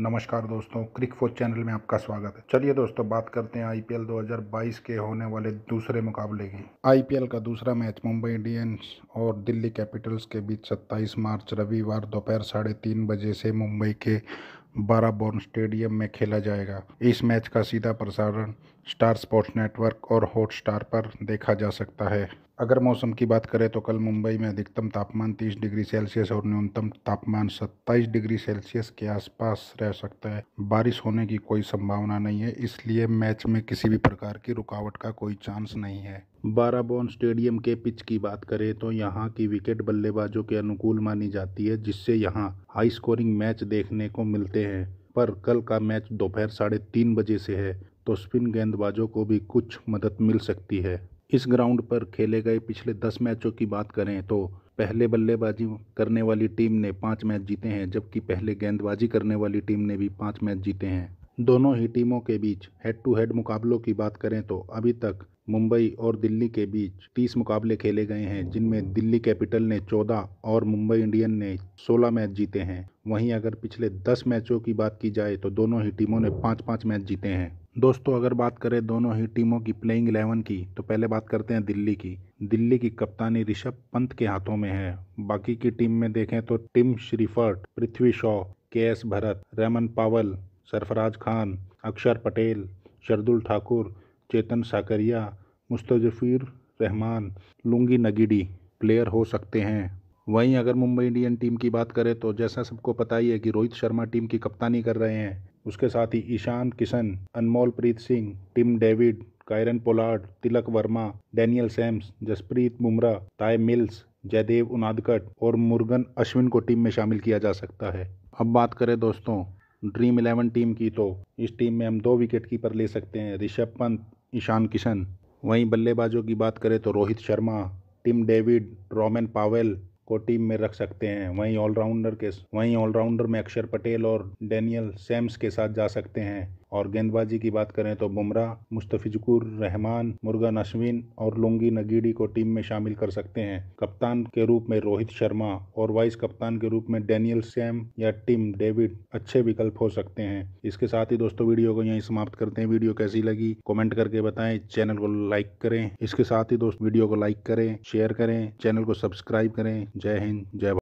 नमस्कार दोस्तों क्रिक four channel में आपका स्वागत है चलिए दोस्तों बात करते हैं आईपीएल 2022 के होने वाले दूसरे मुकाबले की आईपीएल का दूसरा मैच मुंबई इंडियंस और दिल्ली कैपिटल्स के बीच 27 मार्च रविवार दोपहर साढ़े तीन बजे से मुंबई के बाराबोर्न स्टेडियम में खेला जाएगा इस मैच का सीधा प्रसारण स्टार स्पोर्ट्स नेटवर्क और हॉट पर देखा जा सकता है अगर मौसम की बात करें तो कल मुंबई में अधिकतम तापमान 30 डिग्री सेल्सियस और न्यूनतम तापमान 27 डिग्री सेल्सियस के आसपास रह सकता है बारिश होने की कोई संभावना नहीं है इसलिए मैच में किसी भी प्रकार की रुकावट का कोई चांस नहीं है बाराबोन स्टेडियम के पिच की बात करें तो यहाँ की विकेट बल्लेबाजों के अनुकूल मानी जाती है जिससे यहाँ हाई स्कोरिंग मैच देखने को मिलते हैं पर कल का मैच दोपहर साढ़े तीन बजे से है तो स्पिन गेंदबाजों को भी कुछ मदद मिल सकती है इस ग्राउंड पर खेले गए पिछले दस मैचों की बात करें तो पहले बल्लेबाजी करने वाली टीम ने पाँच मैच जीते हैं जबकि पहले गेंदबाजी करने वाली टीम ने भी पाँच मैच जीते हैं दोनों ही टीमों के बीच हेड टू हेड मुकाबलों की बात करें तो अभी तक मुंबई और दिल्ली के बीच 30 मुकाबले खेले गए हैं जिनमें दिल्ली कैपिटल ने 14 और मुंबई इंडियन ने 16 मैच जीते हैं वहीं अगर पिछले 10 मैचों की बात की जाए तो दोनों ही टीमों ने पाँच पाँच मैच जीते हैं दोस्तों अगर बात करें दोनों ही टीमों की प्लेइंग इलेवन की तो पहले बात करते हैं दिल्ली की दिल्ली की कप्तानी ऋषभ पंत के हाथों में है बाकी की टीम में देखें तो टिम श्रीफर्ट पृथ्वी शॉ के एस भरत रमन पावल Sarfaraz Khan Axar Patel Shardul Thakur Chetan Sakariya Mustafizur Rahman Lungi Ngidi player हो सकते हैं वहीं अगर मुंबई इंडियन टीम की बात करें तो जैसा सबको पता ही है कि रोहित शर्मा टीम की कप्तानी कर रहे हैं उसके साथ ही Ishan Kishan Anmolpreet Singh Tim David Kieron Pollard Tilak Varma Daniel Sams Jasprit Bumrah ताय मिल्स जयदेव उनादकट और मुर्गन अश्विन को टीम में शामिल किया जा सकता है अब बात करें दोस्तों ड्रीम इलेवन टीम की तो इस टीम में हम दो विकेट कीपर ले सकते हैं ऋषभ पंत ईशान किशन वहीं बल्लेबाजों की बात करें तो Rohit Sharma Tim David Rovman Powell को टीम में रख सकते हैं वहीं ऑलराउंडर के वहीं ऑलराउंडर में अक्षर पटेल और डैनियल सैम्स के साथ जा सकते हैं और गेंदबाजी की बात करें तो बुमराह मुस्तफिजकुर रहमान मुर्गन अश्विन और लुंगी नगीडी को टीम में शामिल कर सकते हैं कप्तान के रूप में रोहित शर्मा और वाइस कप्तान के रूप में डेनियल सैम या टिम डेविड अच्छे विकल्प हो सकते हैं इसके साथ ही दोस्तों वीडियो को यहीं समाप्त करते हैं वीडियो कैसी लगी कॉमेंट करके बताएं चैनल को लाइक करें इसके साथ ही दोस्त वीडियो को लाइक करें शेयर करें चैनल को सब्सक्राइब करें जय हिंद जय